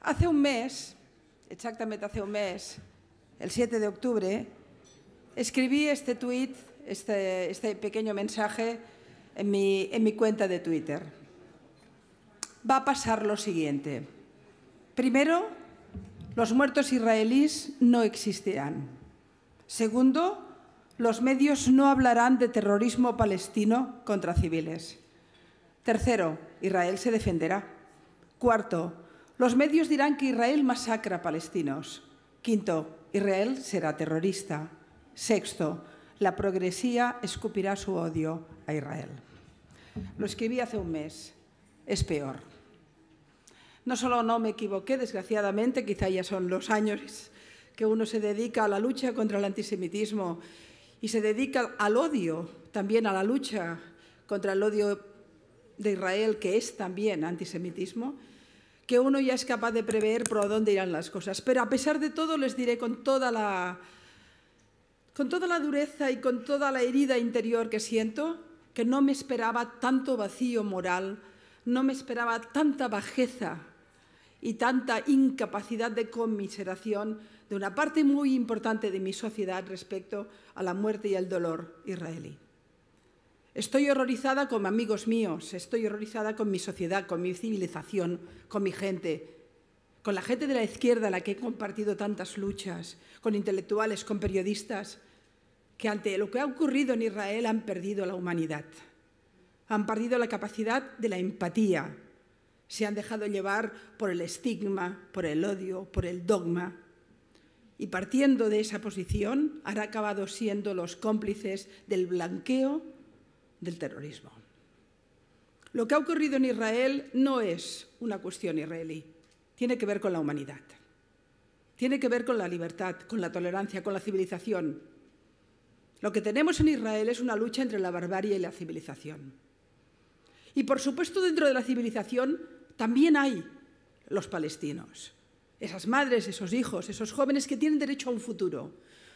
Hace un mes, exactamente hace un mes, el 7 de octubre, escribí este tuit, este, este pequeño mensaje en mi cuenta de Twitter. Va a pasar lo siguiente. Primero, los muertos israelíes no existirán. Segundo, los medios no hablarán de terrorismo palestino contra civiles. Tercero, Israel se defenderá. Cuarto, los medios dirán que Israel masacra a palestinos. Quinto, Israel será terrorista. Sexto, la progresía escupirá su odio a Israel. Lo escribí hace un mes. Es peor. No solo no me equivoqué, desgraciadamente, quizá ya son los años que uno se dedica a la lucha contra el antisemitismo y se dedica al odio, también a la lucha contra el odio de Israel, que es también antisemitismo, que uno ya es capaz de prever por dónde irán las cosas. Pero a pesar de todo, les diré con toda la, con toda la dureza y con toda la herida interior que siento, que no me esperaba tanto vacío moral, no me esperaba tanta bajeza y tanta incapacidad de conmiseración de una parte muy importante de mi sociedad respecto a la muerte y al dolor israelí. Estoy horrorizada con amigos míos, estoy horrorizada con mi sociedad, con mi civilización, con mi gente, con la gente de la izquierda a la que he compartido tantas luchas, con intelectuales, con periodistas, que ante lo que ha ocurrido en Israel han perdido la humanidad, han perdido la capacidad de la empatía, se han dejado llevar por el estigma, por el odio, por el dogma. Y partiendo de esa posición, han acabado siendo los cómplices del blanqueo del terrorismo. Lo que ha ocurrido en Israel no es una cuestión israelí, tiene que ver con la humanidad, tiene que ver con la libertad, con la tolerancia, con la civilización. Lo que tenemos en Israel es una lucha entre la barbarie y la civilización. Y por supuesto dentro de la civilización también hay los palestinos, esas madres, esos hijos, esos jóvenes que tienen derecho a un futuro,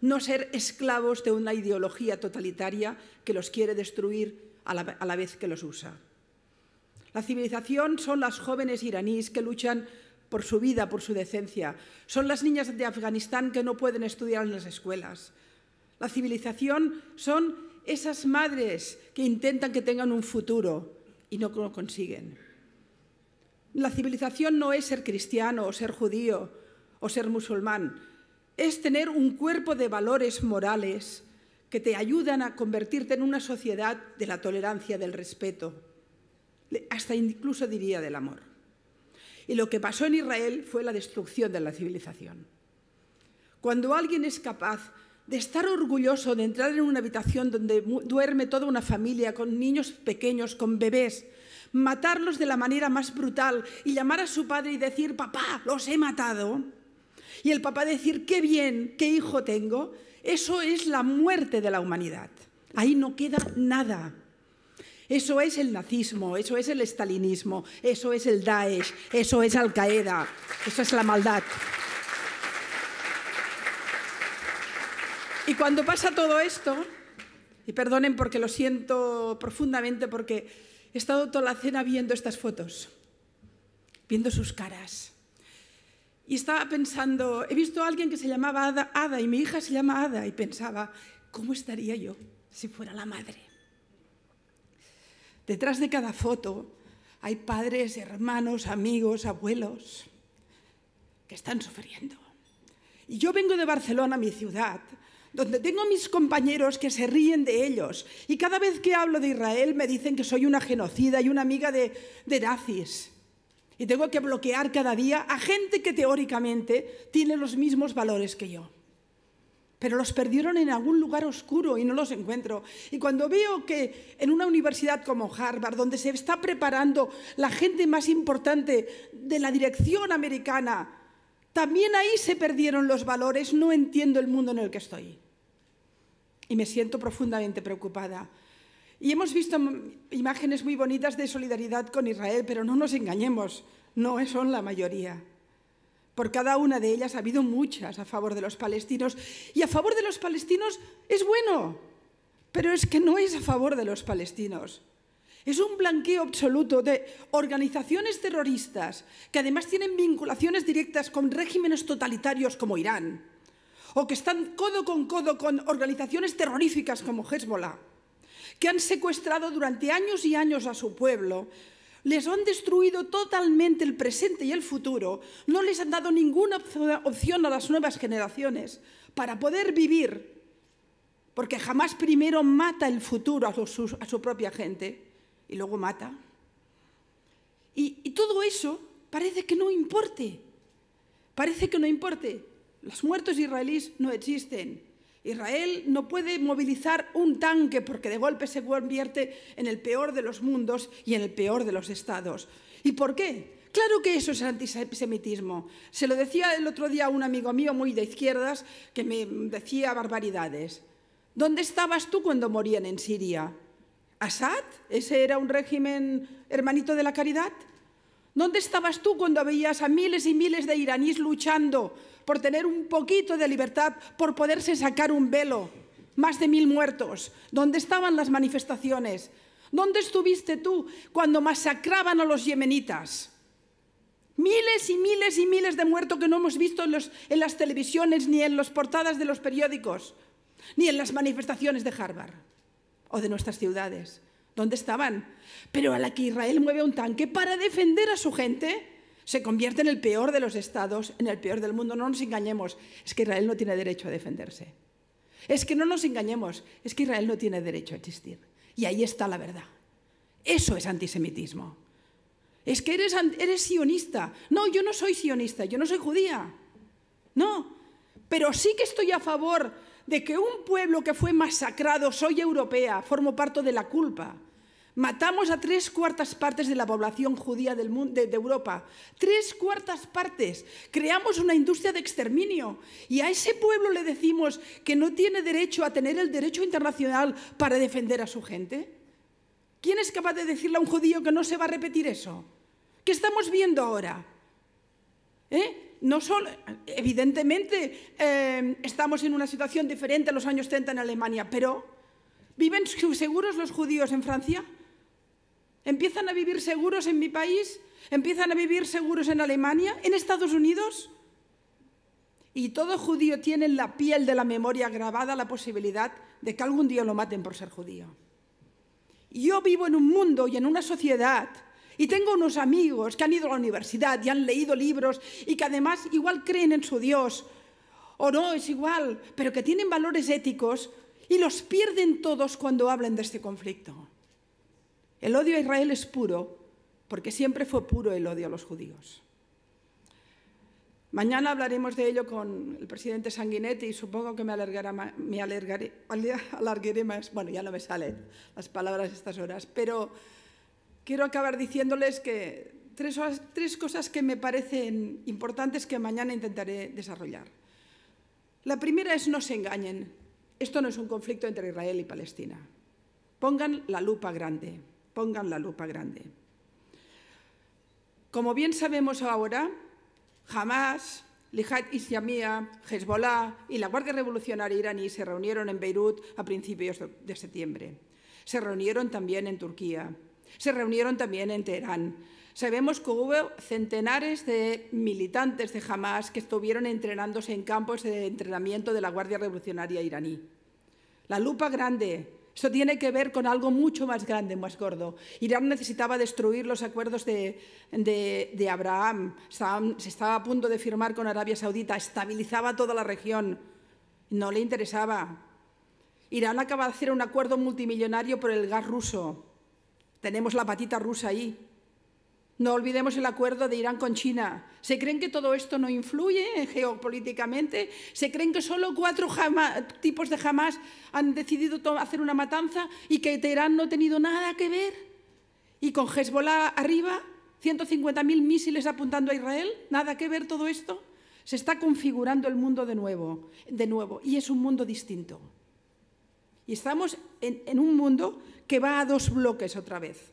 no ser esclavos de una ideología totalitaria que los quiere destruir a la, vez que los usa. La civilización son las jóvenes iraníes que luchan por su vida, por su decencia. Son las niñas de Afganistán que no pueden estudiar en las escuelas. La civilización son esas madres que intentan que tengan un futuro y no lo consiguen. La civilización no es ser cristiano o ser judío o ser musulmán es tener un cuerpo de valores morales que te ayudan a convertirte en una sociedad de la tolerancia, del respeto, hasta incluso diría del amor. Y lo que pasó en Israel fue la destrucción de la civilización. Cuando alguien es capaz de estar orgulloso de entrar en una habitación donde duerme toda una familia, con niños pequeños, con bebés, matarlos de la manera más brutal y llamar a su padre y decir, papá, los he matado, y el papá decir, qué bien, qué hijo tengo, eso es la muerte de la humanidad. Ahí no queda nada. Eso es el nazismo, eso es el estalinismo, eso es el Daesh, eso es Al Qaeda, eso es la maldad. Y cuando pasa todo esto, y perdonen porque lo siento profundamente, porque he estado toda la cena viendo estas fotos, viendo sus caras, y estaba pensando, he visto a alguien que se llamaba Ada, y mi hija se llama Ada y pensaba, ¿cómo estaría yo si fuera la madre? Detrás de cada foto hay padres, hermanos, amigos, abuelos que están sufriendo. Y yo vengo de Barcelona, mi ciudad, donde tengo mis compañeros que se ríen de ellos. Y cada vez que hablo de Israel me dicen que soy una genocida y una amiga de, de nazis. Y tengo que bloquear cada día a gente que teóricamente tiene los mismos valores que yo. Pero los perdieron en algún lugar oscuro y no los encuentro. Y cuando veo que en una universidad como Harvard, donde se está preparando la gente más importante de la dirección americana, también ahí se perdieron los valores, no entiendo el mundo en el que estoy. Y me siento profundamente preocupada y hemos visto imágenes muy bonitas de solidaridad con Israel, pero no nos engañemos, no son la mayoría. Por cada una de ellas ha habido muchas a favor de los palestinos. Y a favor de los palestinos es bueno, pero es que no es a favor de los palestinos. Es un blanqueo absoluto de organizaciones terroristas que además tienen vinculaciones directas con regímenes totalitarios como Irán o que están codo con codo con organizaciones terroríficas como Hezbollah que han secuestrado durante años y años a su pueblo, les han destruido totalmente el presente y el futuro, no les han dado ninguna opción a las nuevas generaciones para poder vivir, porque jamás primero mata el futuro a su, propia gente y luego mata. Y, y todo eso parece que no importe, parece que no importe. Los muertos israelíes no existen. Israel no puede movilizar un tanque porque de golpe se convierte en el peor de los mundos y en el peor de los estados. ¿Y por qué? Claro que eso es antisemitismo. Se lo decía el otro día un amigo mío muy de izquierdas que me decía barbaridades. ¿Dónde estabas tú cuando morían en Siria? ¿Assad? ¿Ese era un régimen hermanito de la caridad? ¿Dónde estabas tú cuando veías a miles y miles de iraníes luchando por tener un poquito de libertad, por poderse sacar un velo. Más de mil muertos. ¿Dónde estaban las manifestaciones? ¿Dónde estuviste tú cuando masacraban a los yemenitas? Miles y miles y miles de muertos que no hemos visto en, en las televisiones, ni en las portadas de los periódicos, ni en las manifestaciones de Harvard o de nuestras ciudades. ¿Dónde estaban? Pero a la que Israel mueve un tanque para defender a su gente, se convierte en el peor de los estados, en el peor del mundo. No nos engañemos, es que Israel no tiene derecho a defenderse. Es que no nos engañemos, es que Israel no tiene derecho a existir. Y ahí está la verdad. Eso es antisemitismo. Es que eres, eres sionista. No, yo no soy sionista, yo no soy judía. No, pero sí que estoy a favor de que un pueblo que fue masacrado, soy europea, formo parte de la culpa. Matamos a tres cuartas partes de la población judía del mundo, de, Europa. Tres cuartas partes. Creamos una industria de exterminio. Y a ese pueblo le decimos que no tiene derecho a tener el derecho internacional para defender a su gente. ¿Quién es capaz de decirle a un judío que no se va a repetir eso? ¿Qué estamos viendo ahora? ¿Eh? no solo, evidentemente, eh, estamos en una situación diferente a los años 30 en Alemania, pero ¿viven seguros los judíos en Francia? ¿Empiezan a vivir seguros en mi país? ¿Empiezan a vivir seguros en Alemania? ¿En Estados Unidos? Y todo judío tiene en la piel de la memoria grabada la posibilidad de que algún día lo maten por ser judío. Yo vivo en un mundo y en una sociedad y tengo unos amigos que han ido a la universidad y han leído libros y que además igual creen en su Dios, o no, es igual, pero que tienen valores éticos y los pierden todos cuando hablan de este conflicto. El odio a Israel es puro porque siempre fue puro el odio a los judíos. Mañana hablaremos de ello con el presidente Sanguinetti y supongo que me, me alargaré, más. Bueno, ya no me salen las palabras estas horas, pero quiero acabar diciéndoles que tres cosas que me parecen importantes que mañana intentaré desarrollar. La primera es no se engañen. Esto no es un conflicto entre Israel y Palestina. Pongan la lupa grande pongan la lupa grande. Como bien sabemos ahora, Hamas, y Islamia, Hezbollah y la Guardia Revolucionaria iraní se reunieron en Beirut a principios de septiembre. Se reunieron también en Turquía. Se reunieron también en Teherán. Sabemos que hubo centenares de militantes de Hamas que estuvieron entrenándose en campos de entrenamiento de la Guardia Revolucionaria iraní. La lupa grande esto tiene que ver con algo mucho más grande, más gordo. Irán necesitaba destruir los acuerdos de, Abraham. se estaba a punto de firmar con Arabia Saudita, estabilizaba toda la región. No le interesaba. Irán acaba de hacer un acuerdo multimillonario por el gas ruso. Tenemos la patita rusa ahí. No olvidemos el acuerdo de Irán con China. ¿Se creen que todo esto no influye geopolíticamente? ¿Se creen que solo cuatro tipos de Hamas han decidido hacer una matanza y que Teherán no ha tenido nada que ver? ¿Y con Hezbollah arriba, 150.000 misiles apuntando a Israel? ¿Nada que ver todo esto? Se está configurando el mundo de nuevo, de nuevo y es un mundo distinto. Y estamos en un mundo que va a dos bloques otra vez.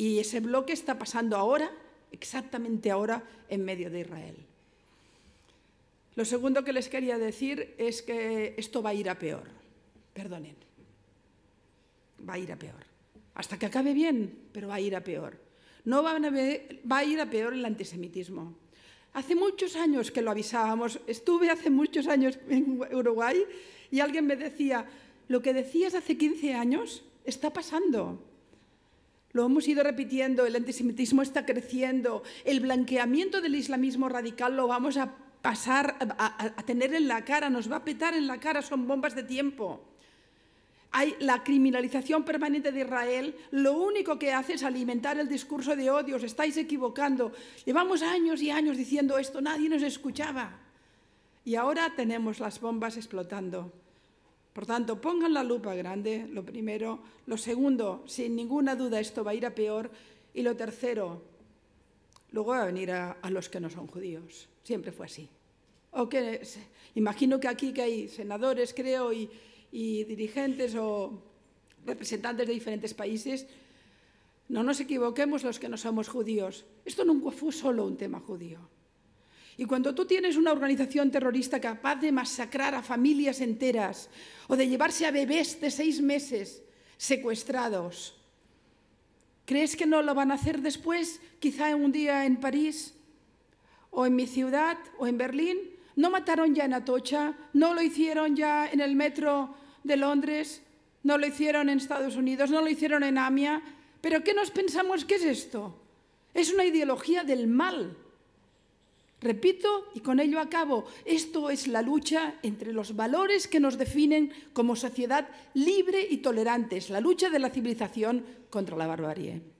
Y ese bloque está pasando ahora, exactamente ahora, en medio de Israel. Lo segundo que les quería decir es que esto va a ir a peor. Perdonen. Va a ir a peor. Hasta que acabe bien, pero va a ir a peor. No va a ir a peor el antisemitismo. Hace muchos años que lo avisábamos. Estuve hace muchos años en Uruguay y alguien me decía, lo que decías hace 15 años está pasando. Lo hemos ido repitiendo, el antisemitismo está creciendo, el blanqueamiento del islamismo radical lo vamos a pasar a, tener en la cara, nos va a petar en la cara, son bombas de tiempo. Hay la criminalización permanente de Israel, lo único que hace es alimentar el discurso de odio, os estáis equivocando. Llevamos años y años diciendo esto, nadie nos escuchaba. Y ahora tenemos las bombas explotando. Por tanto, pongan la lupa grande, lo primero. Lo segundo, sin ninguna duda esto va a ir a peor. Y lo tercero, luego va a venir a, los que no son judíos. Siempre fue así. imagino que aquí que hay senadores, creo, y dirigentes o representantes de diferentes países. No nos equivoquemos los que no somos judíos. Esto nunca fue solo un tema judío. Y cuando tú tienes una organización terrorista capaz de masacrar a familias enteras o de llevarse a bebés de seis meses secuestrados, ¿crees que no lo van a hacer después? Quizá un día en París o en mi ciudad o en Berlín. ¿No mataron ya en Atocha? ¿No lo hicieron ya en el metro de Londres? ¿No lo hicieron en Estados Unidos? ¿No lo hicieron en Amia? ¿Pero qué nos pensamos que es esto? Es una ideología del mal Repito, y con ello acabo, esto es la lucha entre los valores que nos definen como sociedad libre y tolerante, es la lucha de la civilización contra la barbarie.